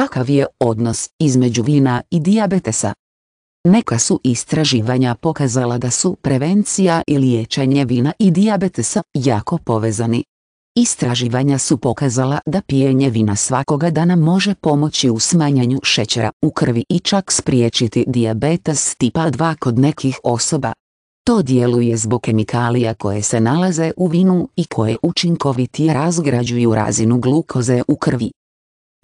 Kakav je odnos između vina i dijabetesa? Neka su istraživanja pokazala da su prevencija i liječenje vina i dijabetesa jako povezani. Istraživanja su pokazala da pijenje vina svakoga dana može pomoći u smanjanju šećera u krvi i čak spriječiti dijabetes tipa 2 kod nekih osoba. To djeluje zbog kemikalija koje se nalaze u vinu i koje učinkovitije razgrađuju razinu glukoze u krvi.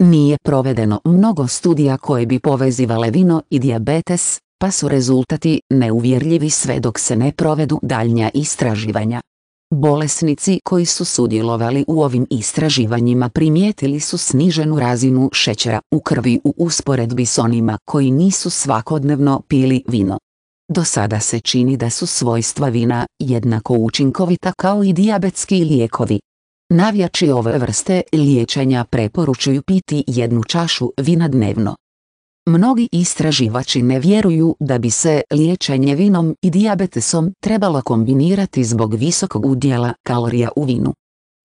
Nije provedeno mnogo studija koje bi povezivale vino i dijabetes, pa su rezultati neuvjerljivi sve dok se ne provedu daljnja istraživanja. Bolesnici koji su sudjelovali u ovim istraživanjima primijetili su sniženu razinu šećera u krvi u usporedbi s onima koji nisu svakodnevno pili vino. Do sada se čini da su svojstva vina jednako učinkovita kao i dijabetski lijekovi. Navijači ove vrste liječenja preporučuju piti jednu čašu vina dnevno. Mnogi istraživači ne vjeruju da bi se liječenje vinom i dijabetesom trebalo kombinirati zbog visokog udjela kalorija u vinu.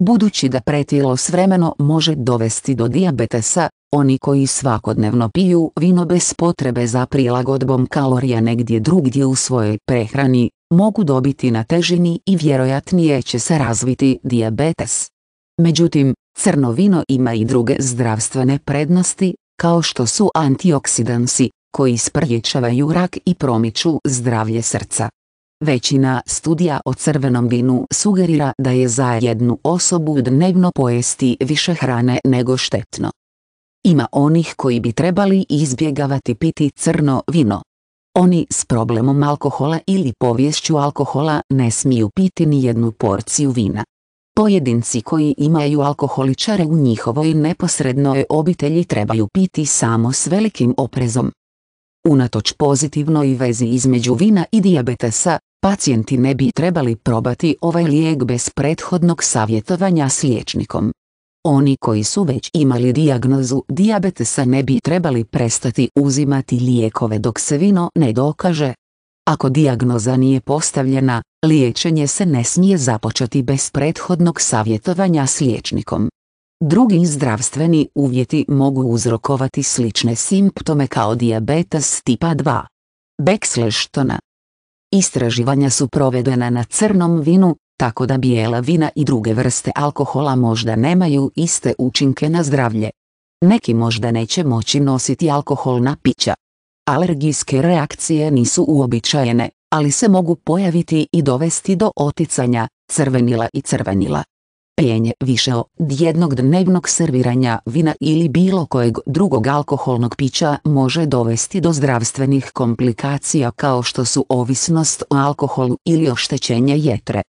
Budući da pretilo s može dovesti do dijabetesa, oni koji svakodnevno piju vino bez potrebe za prilagodbom kalorija negdje drugdje u svojoj prehrani, mogu dobiti na težini i vjerojatnije će se razviti dijabetes. Međutim, crno vino ima i druge zdravstvene prednosti, kao što su antioksidansi, koji sprječavaju rak i promiču zdravlje srca. Većina studija o crvenom vinu sugerira da je za jednu osobu dnevno pojesti više hrane nego štetno. Ima onih koji bi trebali izbjegavati piti crno vino, oni s problemom alkohola ili povješću alkohola ne smiju piti ni jednu porciju vina. Pojedinci koji imaju alkoholičare u njihovoj neposrednoj obitelji trebaju piti samo s velikim oprezom. Unatoč pozitivnoj vezi između vina i dijabetesa, pacijenti ne bi trebali probati ovaj lijek bez prethodnog savjetovanja s liječnikom. Oni koji su već imali dijagnozu dijabetesa ne bi trebali prestati uzimati lijekove dok se vino ne dokaže. Ako dijagnoza nije postavljena, liječenje se ne smije započeti bez prethodnog savjetovanja s liječnikom. Drugi zdravstveni uvjeti mogu uzrokovati slične simptome kao diabetes tipa 2. Beksleštona Istraživanja su provedena na crnom vinu, tako da bijela vina i druge vrste alkohola možda nemaju iste učinke na zdravlje. Neki možda neće moći nositi alkoholna pića. Alergijske reakcije nisu uobičajene, ali se mogu pojaviti i dovesti do oticanja, crvenila i crvenila. Pijenje više od jednog dnevnog serviranja vina ili bilo kojeg drugog alkoholnog pića može dovesti do zdravstvenih komplikacija kao što su ovisnost o alkoholu ili oštećenje jetre.